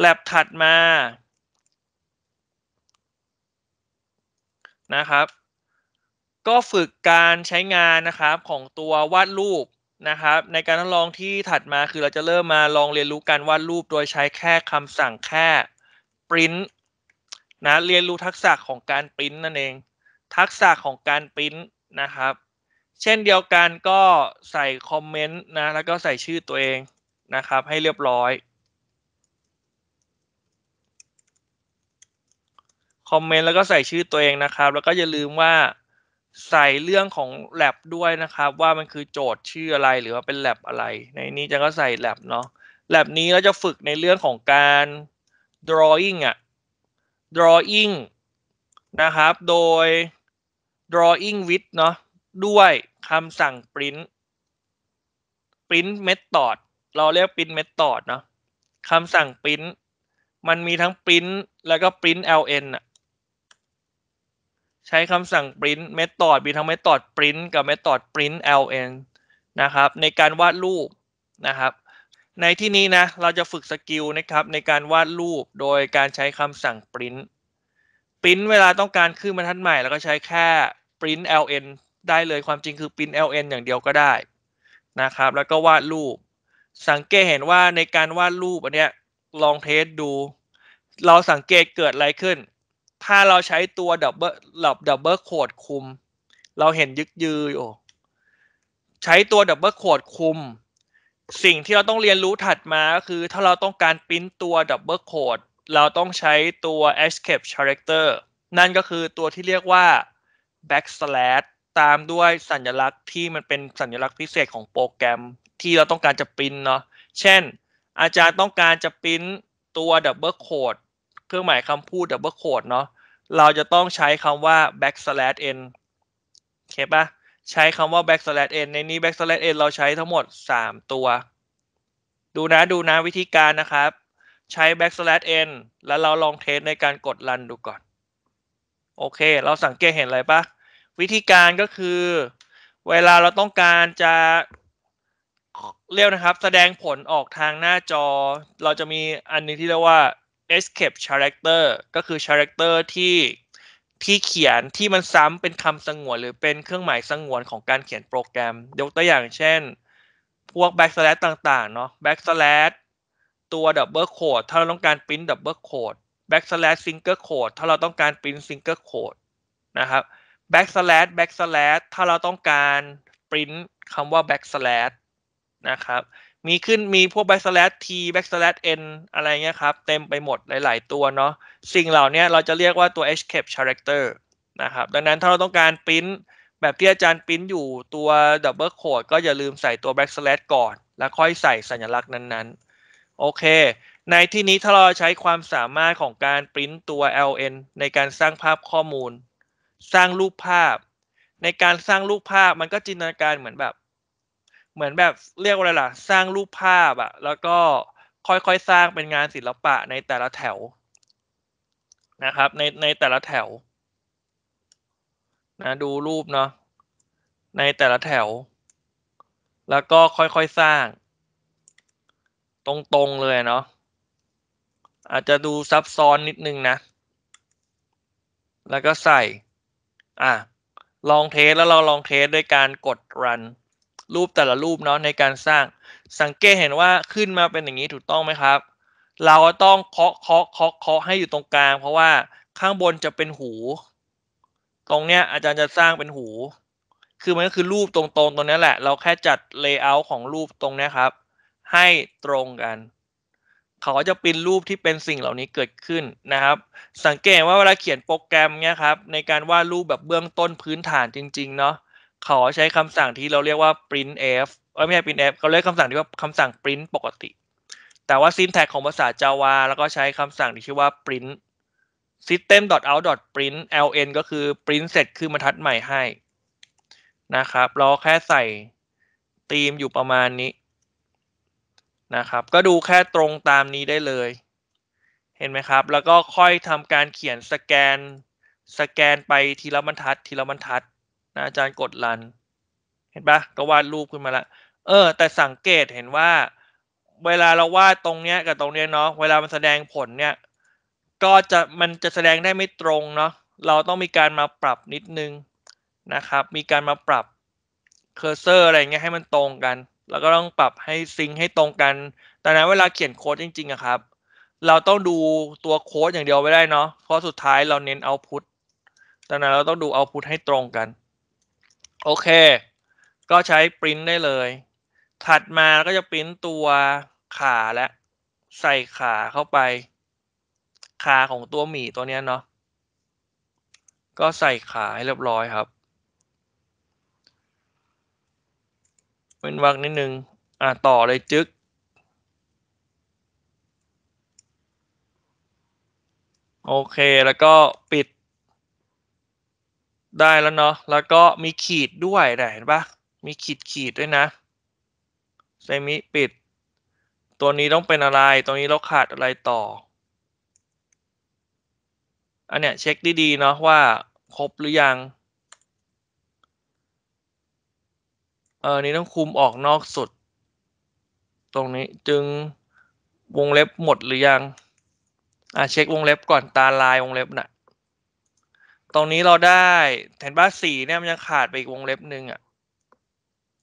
แลบถัดมานะครับ ก็ฝึกการใช้งานนะครับของตัววาดรูปนะครับในการทดลองที่ถัดมาคือเราจะเริ่มมาลองเรียนรู้การวาดรูปโดยใช้แค่คำสั่งแค่ print นะเรียนรู้ทักษะของการปริ้นนั่นเอง ทักษะของการปริ้นนะครับเช่นเดียวกันก็ใส่คอมเมนต์นะแล้วก็ใส่ชื่อตัวเองนะครับ ให้เรียบร้อยคอมเมนต์แล้วก็ใส่ชื่อตัวเองนะครับ แล้วก็อย่าลืมว่าใส่เรื่องของแลบด้วยนะครับ ว่ามันคือโจทย์ชื่ออะไรหรือว่าเป็นแลบอะไร ในนี้จะก็ใส่แลบเนาะแลบนี้เราจะฝึกในเรื่องของการ drawing อะ drawing นะครับโดย drawing with เนาะด้วยคำสั่ง print print method เราเรียก print method เนาะคำสั่ง print มันมีทั้ง print แล้วก็ print ln อะใช้คำสั่ง print method มีทั้ง method print กับ method print ln นะครับในการวาดรูปนะครับ ในที่นี้นะเราจะฝึกสกิลนะครับในการวาดรูปโดยการใช้คำสั่ง print print เวลาต้องการขึ้นบรรทัดใหม่เราก็ใช้แค่ print ln ได้เลยความจริงคือ print ln อย่างเดียวก็ได้นะครับแล้วก็วาดรูป สังเกตเห็นว่าในการวาดรูปอันเนี้ยลองเทสดู เราสังเกตเกิดอะไรขึ้นถ้าเราใช้ตัวดับเบิลดับดับเบิลโคดคุม เราเห็นยึกยือยู่ใช้ตัวดับเบิลโคดคุม สิ่งที่เราต้องเรียนรู้ถัดมาก็คือถ้าเราต้องการปริ้นตัวดับเบิลโคดเราต้องใช้ตัว escape character นั่นก็คือตัวที่เรียกว่า backslash ตามด้วยสัญลักษณ์ที่มันเป็นสัญลักษณ์พิเศษของโปรแกรม ที่เราต้องการจะปริ้นเนาะเช่น อาจารย์ต้องการจะปริ้นตัวดับเบิลโคดเครื่องหมายคำพูดดับเบิลโคดเนาะเราจะต้องใช้คำว่า backslash n เข้าปะใช้คำว่า backslash n ในนี้ backslash n เราใช้ทั้งหมด 3 ตัว ดูนะ ดูนะวิธีการนะครับ ใช้ backslash n แล้วเราลองเทสในการกดรันดูก่อน โอเค เราสังเกตเห็นอะไรปะวิธีการก็คือ เวลาเราต้องการจะ เรียกนะครับ แสดงผลออกทางหน้าจอ เราจะมีอันนึงที่เรียกว่า escape character ก็คือ character ที่ที่เขียนที่มันซ้ำเป็นคำสงวนหรือเป็นเครื่องหมายสงวนของการเขียนโปรแกรม ยกตัวอย่างเช่น พวก backslash ต่างๆ เนาะ backslash ตัว double quote ถ้าเราต้องการ print double quote backslash single quote ถ้าเราต้องการ print single quote นะครับ backslash backslash ถ้าเราต้องการ print คำว่า backslash นะครับมีขึ้นมีพวก backslash t backslash n อะไรเงี้ยครับ เต็มไปหมดหลาย ๆ ตัวเนาะสิ่งเหล่านี้เราจะเรียกว่าตัว escape character นะครับดังนั้นถ้าเราต้องการปริ้นแบบที่อาจารย์ปริ้นอยู่ตัว double quote ก็อย่าลืมใส่ตัว backslash ก่อน แล้วค่อยใส่สัญลักษณ์นั้น ๆ โอเค ในที่นี้ถ้าเราใช้ความสามารถของการปริ้นตัว ln ในการสร้างภาพข้อมูล สร้างรูปภาพ ในการสร้างรูปภาพมันก็จินตนาการเหมือนแบบเหมือนแบบเรียกว่าอะไรล่ะ สร้างรูปภาพอะแล้วก็ค่อยๆสร้างเป็นงานศิลปะในแต่ละแถว นะครับ ในในแต่ละแถวนะดูรูปเนาะในแต่ละแถว แล้วก็ค่อยๆสร้าง ตรงๆเลยเนาะอาจจะดูซับซ้อนนิดนึงนะ แล้วก็ใส่อ่ะลองเทสแล้วเราลองเทสด้วยการกด run รูปแต่ละรูปเนาะในการสร้างสังเกตเห็นว่าขึ้นมาเป็นอย่างนี้ถูกต้องไหมครับ เราต้องเคาะเคาะเคาะเคาะให้อยู่ตรงกลาง เพราะว่าข้างบนจะเป็นหู ตรงเนี้ยอาจารย์จะสร้างเป็นหู คือมันก็คือรูปตรงๆตรงนี้แหละ เราแค่จัดเลเยอร์ของรูปตรงนี้ครับ ให้ตรงกัน เขาจะปินรูปที่เป็นสิ่งเหล่านี้เกิดขึ้นนะครับ สังเกตว่าเวลาเขียนโปรแกรมเนี่ยครับ ในการวาดรูปแบบเบื้องต้นพื้นฐานจริงๆเนาะขาใช้คำสั่งที่เราเรียกว่า print f ไม่ใช่ print f เขาเรียกคำสั่งที่ว่าคำสั่ง print ปกติ แต่ว่า syntax ของภาษา Java แล้วก็ใช้คำสั่งที่ชื่อว่า print system.out.print ln ก็คือ print เสร็จคือบรรทัดใหม่ให้นะครับเราแค่ใส่ธีมอยู่ประมาณนี้นะครับก็ดูแค่ตรงตามนี้ได้เลย เห็นไหมครับ แล้วก็ค่อยทำการเขียนสแกนสแกนไปทีละบรรทัดทีละบรรทัดอาจารย์กดรัน เห็นปะก็วาดรูปขึ้นมาละเออ แต่สังเกตเห็นว่าเวลาเราวาดตรงเนี้ยกับตรงเนี้ยเนาะ เวลามันแสดงผลเนี่ยก็จะมันจะแสดงได้ไม่ตรงเนาะ เราต้องมีการมาปรับนิดนึงนะครับ มีการมาปรับเคอร์เซอร์อะไรเงี้ยให้มันตรงกัน แล้วก็ต้องปรับให้ซิงให้ตรงกัน แต่นั้นเวลาเขียนโค้ดจริงๆอะครับ เราต้องดูตัวโค้ดอย่างเดียวไม่ได้เนาะ เพราะสุดท้ายเราเน้นเอาพุตแต่นั้นเราต้องดูเอาพุตให้ตรงกันโอเค ก็ใช้ปริ้นได้เลย ถัดมาก็จะปริ้นตัวขาและใส่ขาเข้าไป ขาของตัวหมีตัวนี้เนาะ ก็ใส่ขาให้เรียบร้อยครับเป็นวักนิดนึง อ่าต่อเลยจึ๊กโอเค แล้วก็ปิดได้แล้วเนาะ แล้วก็มีขีดด้วยเห็นปะมีขีดขีดด้วยนะเซมิปิด ตัวนี้ต้องเป็นอะไรตัวนี้เราขาดอะไรต่ออันเนี้ยเช็คดีๆเนาะว่าครบหรือยังเออนี้ต้องคุมออกนอกสุด ตรงนี้จึงวงเล็บหมดหรือยัง อ่ะเช็ควงเล็บก่อนตาลายวงเล็บนะ่ะตรงนี้เราได้แทนบ้าสีเนี่ยมันยังขาดไปอีกวงเล็บหนึ่งอ่ะ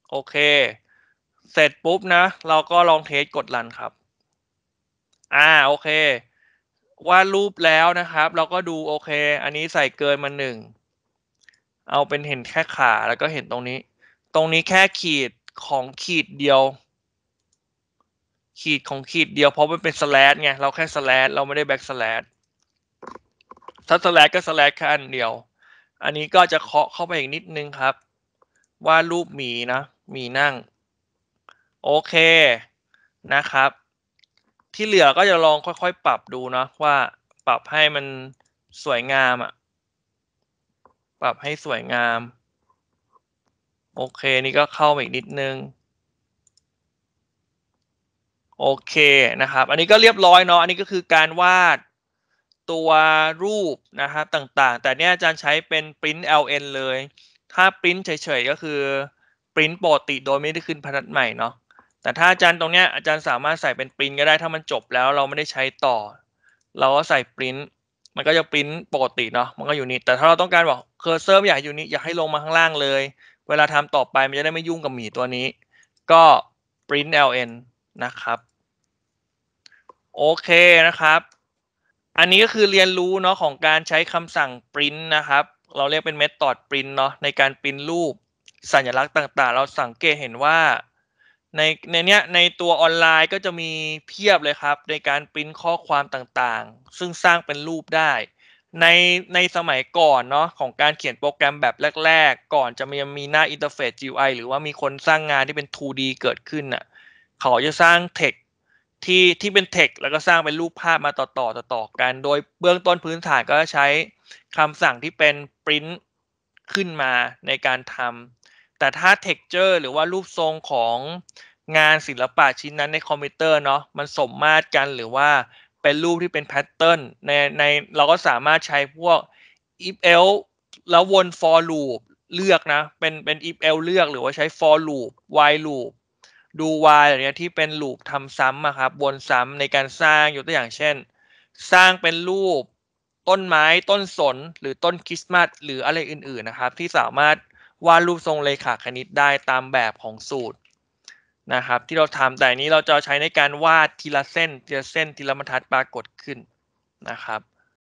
โอเค เสร็จปุ๊บนะ เราก็ลองเทสกดรันครับอ่า โอเควาดรูปแล้วนะครับ เราก็ดูโอเค อันนี้ใส่เกินมาหนึ่ง เอาเป็นเห็นแค่ขาแล้วก็เห็นตรงนี้ ตรงนี้แค่ขีดของขีดเดียว ขีดของขีดเดียวเพราะมันเป็นสแลชไงเราแค่สแลชเราไม่ได้แบ็กสแลชถ้าสแลชก็สแลกแค่อันเดียว อันนี้ก็จะเคาะเข้าไปอีกนิดนึงครับวาดรูปหมีนะหมีนั่งโอเคนะครับ ที่เหลือก็จะลองค่อยๆปรับดูนะว่าปรับให้มันสวยงามอะปรับให้สวยงามโอเคนี่ก็เข้าไปอีกนิดนึงโอเคนะครับ อันนี้ก็เรียบร้อยเนาะอันนี้ก็คือการวาดตัวรูปนะครับ ต่างๆ แต่เนี้ยอาจารย์ใช้เป็น print ln เลย ถ้า print เฉยๆก็คือ print ปกติ โดยไม่ได้ขึ้นพนัสใหม่เนาะแต่ถ้าอาจารย์ตรงเนี้ยอาจารย์สามารถใส่เป็น print ก็ได้ ถ้ามันจบแล้วเราไม่ได้ใช้ต่อ เราก็ใส่ print มันก็จะ print ปกติเนาะมันก็อยู่นี่ แต่ถ้าเราต้องการบอกเคอร์เซอร์อยากอยู่นี่ อยากให้ลงมาข้างล่างเลย เวลาทำต่อไปมันจะได้ไม่ยุ่งกับหมีตัวนี้ ก็ print ln นะครับโอเคนะครับอันนี้ก็คือเรียนรู้เนาะของการใช้คำสั่ง print นะครับ เราเรียกเป็น method print เนาะในการ print รูปสัญลักษณ์ต่างๆ เราสังเกตเห็นว่า ในในเนี้ยในตัวออนไลน์ก็จะมีเพียบเลยครับ ในการปริ้นข้อความต่างๆ ซึ่งสร้างเป็นรูปได้ ในในสมัยก่อนเนาะของการเขียนโปรแกรมแบบแรก ๆ ก่อนจะมี มีหน้าอินเทอร์เฟซ GUI หรือว่ามีคนสร้างงานที่เป็น 2D เกิดขึ้นน่ะเขาจะสร้างเทคที่ที่เป็นเทคแล้วก็สร้างเป็นรูปภาพมาต่อต่อต่อต่อกัน โดยเบื้องต้นพื้นฐานก็ใช้คำสั่งที่เป็นปริ้นขึ้นมาในการทำแต่ถ้าเท็กเจอร์หรือว่ารูปทรงของงานศิลปะชิ้นนั้นในคอมพิวเตอร์เนาะมันสมมาตรกันหรือว่าเป็นรูปที่เป็นแพทเทิร์นในในเราก็สามารถใช้พวก if else แล้ววน for loop เลือกนะ เป็นเป็น if else เลือกหรือว่าใช้ for loop while loop ดูวายอะไรเงี้ยที่เป็นลูปทำซ้ำอะครับวนซ้ำในการสร้างยกตัวอย่างเช่น สร้างเป็นรูปต้นไม้ต้นสน หรือต้นคริสต์มาสหรืออะไรอื่นๆนะครับ ที่สามารถวาดรูปทรงเลขาคณิตได้ตามแบบของสูตรนะครับ ที่เราทำแต่นี้เราจะใช้ในการวาดทีละเส้น ทีละเส้นทีละบรรทัดปรากฏขึ้นนะครับ